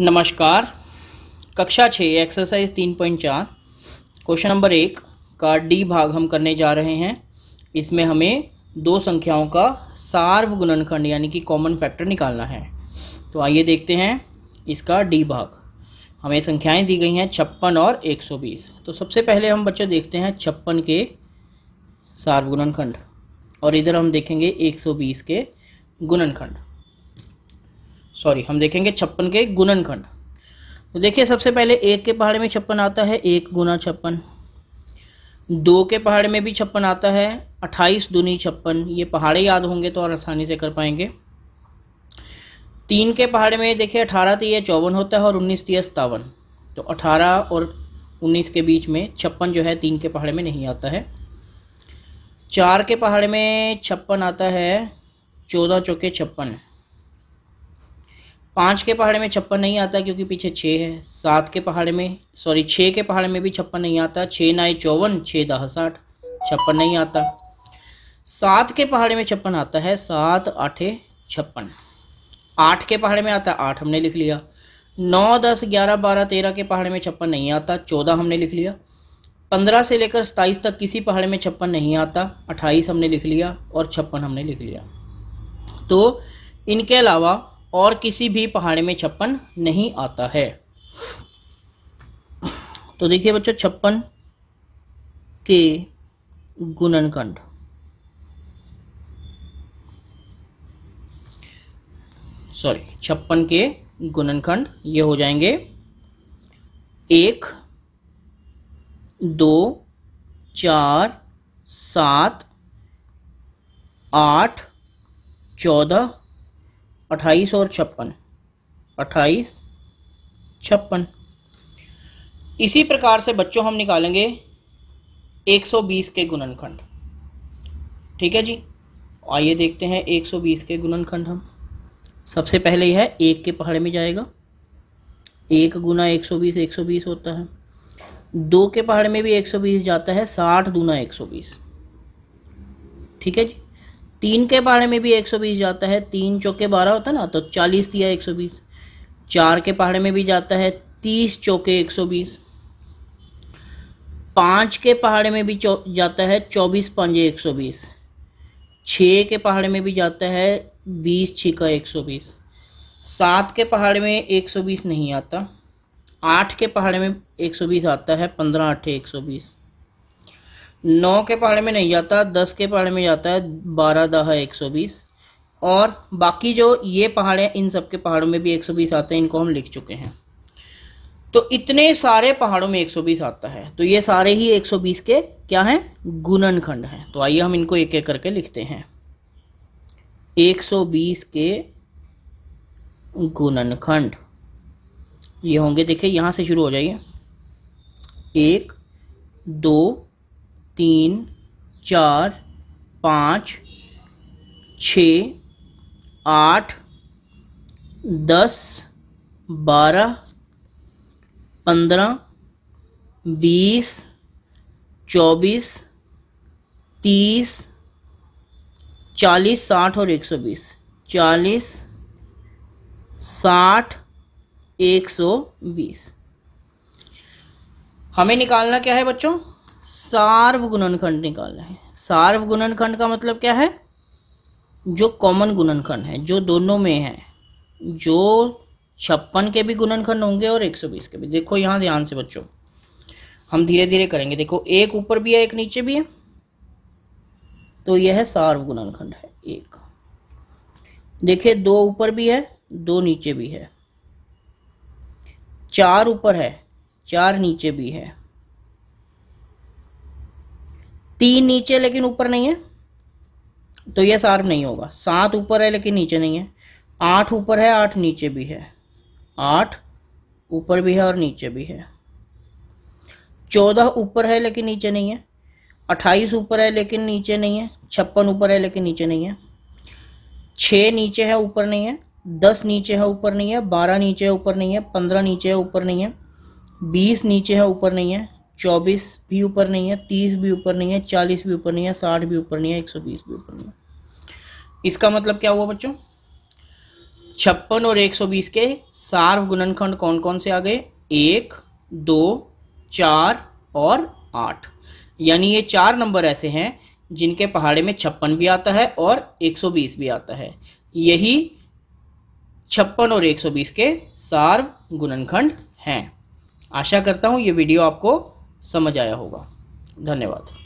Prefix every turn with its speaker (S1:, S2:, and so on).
S1: नमस्कार कक्षा छः एक्सरसाइज तीन पॉइंट चार क्वेश्चन नंबर एक का डी भाग हम करने जा रहे हैं इसमें हमें दो संख्याओं का सार्व गुणनखंड यानी कि कॉमन फैक्टर निकालना है तो आइए देखते हैं इसका डी भाग हमें संख्याएं दी गई हैं छप्पन और एक सौ बीस तो सबसे पहले हम बच्चे देखते हैं छप्पन के सार्व गुणनखंड और इधर हम देखेंगे एक सौ बीस के गुणनखंड सॉरी हम देखेंगे छप्पन के गुणनखंड तो देखिए सबसे पहले एक के पहाड़ में छप्पन आता है एक गुना छप्पन दो के पहाड़ में भी छप्पन आता है अट्ठाईस दुनी छप्पन ये पहाड़े याद होंगे तो और आसानी से कर पाएंगे तीन के पहाड़ में देखिए अठारह तीय चौवन होता है और उन्नीस तीय सतावन तो अठारह और उन्नीस के बीच में छप्पन जो है तीन के पहाड़ में नहीं आता है चार के पहाड़ में छप्पन आता है चौदह चौके छप्पन पाँच के पहाड़े में छप्पन नहीं आता क्योंकि पीछे छः है सात के पहाड़े में सॉरी छः के पहाड़े में भी छप्पन नहीं आता छः नाए चौवन छः दह साठ छप्पन नहीं आता सात के पहाड़े में छप्पन आता है सात आठे छप्पन आठ के पहाड़े में आता है आठ हमने लिख लिया नौ दस ग्यारह बारह तेरह के पहाड़े में छप्पन नहीं आता चौदह हमने लिख लिया पंद्रह से लेकर सताईस तक किसी पहाड़े में छप्पन नहीं आता अट्ठाईस हमने लिख लिया और छप्पन हमने लिख लिया तो इनके अलावा और किसी भी पहाड़े में छप्पन नहीं आता है तो देखिए बच्चों छप्पन के गुणनखंड सॉरी छप्पन के गुणनखंड ये हो जाएंगे एक दो चार सात आठ चौदह अट्ठाईस और छप्पन अट्ठाईस छप्पन इसी प्रकार से बच्चों हम निकालेंगे 120 के गुणनखंड ठीक है जी आइए देखते हैं 120 के गुणनखंड हम सबसे पहले यह एक के पहाड़े में जाएगा एक गुना एक सौ बीस एक सौ बीस होता है दो के पहाड़ में भी एक सौ बीस जाता है साठ गुना एक सौ बीस ठीक है जी तीन के पहाड़े में भी एक सौ बीस जाता है तीन चौके बारह होता है ना तो चालीस दिया एक सौ बीस चार के पहाड़े में भी जाता है तीस चौके एक सौ बीस पाँच के पहाड़े में भी जाता है चौबीस पाँजे एक सौ बीस छः के पहाड़े में भी जाता है बीस छिका एक सौ बीस सात के पहाड़े में एक सौ बीस नहीं आता आठ के पहाड़े में एक सौ बीस आता है पंद्रह अठे एक सौ बीस नौ के पहाड़े में नहीं जाता दस के पहाड़े में जाता है बारह दहा एक सौ बीस और बाकी जो ये पहाड़ हैं इन सब के पहाड़ों में भी एक सौ बीस आते हैं इनको हम लिख चुके हैं तो इतने सारे पहाड़ों में एक सौ बीस आता है तो ये सारे ही एक सौ बीस के क्या हैं गुणनखंड हैं तो आइए हम इनको एक एक करके लिखते हैं एक सौ बीस के गुणनखंड ये होंगे देखिए यहाँ से शुरू हो जाइए एक दो तीन चार पाँच छ आठ दस बारह पंद्रह बीस चौबीस तीस चालीस साठ और एक सौ बीस चालीस साठ एक सौ बीस हमें निकालना क्या है बच्चों सार्व गुणनखंड निकालना है सार्व गुणनखंड का मतलब क्या है जो कॉमन गुणनखंड है जो दोनों में है जो छप्पन के भी गुणनखंड होंगे और एक सौ बीस के भी देखो यहाँ ध्यान से बच्चों हम धीरे धीरे करेंगे देखो एक ऊपर भी है एक नीचे भी है तो यह है सार्व गुणनखंड है एक देखिए दो ऊपर भी है दो नीचे भी है चार ऊपर है चार नीचे भी है तीन नीचे लेकिन ऊपर नहीं है तो ये सार्व नहीं होगा सात ऊपर है लेकिन नीचे नहीं है आठ ऊपर है आठ नीचे भी है आठ ऊपर भी है और नीचे भी है चौदह ऊपर है लेकिन नीचे नहीं है अट्ठाईस ऊपर है लेकिन नीचे नहीं है छप्पन ऊपर है लेकिन नीचे नहीं है छः नीचे है ऊपर नहीं है दस नीचे है ऊपर नहीं है बारह नीचे है ऊपर नहीं है पंद्रह नीचे है ऊपर नहीं है बीस नीचे है ऊपर नहीं है चौबीस भी ऊपर नहीं है तीस भी ऊपर नहीं है चालीस भी ऊपर नहीं है साठ भी ऊपर नहीं है एक सौ बीस भी ऊपर नहीं है इसका मतलब क्या हुआ बच्चों छप्पन और एक सौ बीस के सार्व गुणनखंड कौन कौन से आ गए एक दो चार और आठ यानी ये चार नंबर ऐसे हैं जिनके पहाड़े में छप्पन भी आता है और एक सौ बीस भी आता है यही छप्पन और एक सौ बीस के सार्व गुणनखंड हैं आशा करता हूँ ये वीडियो आपको समझ आया होगा धन्यवाद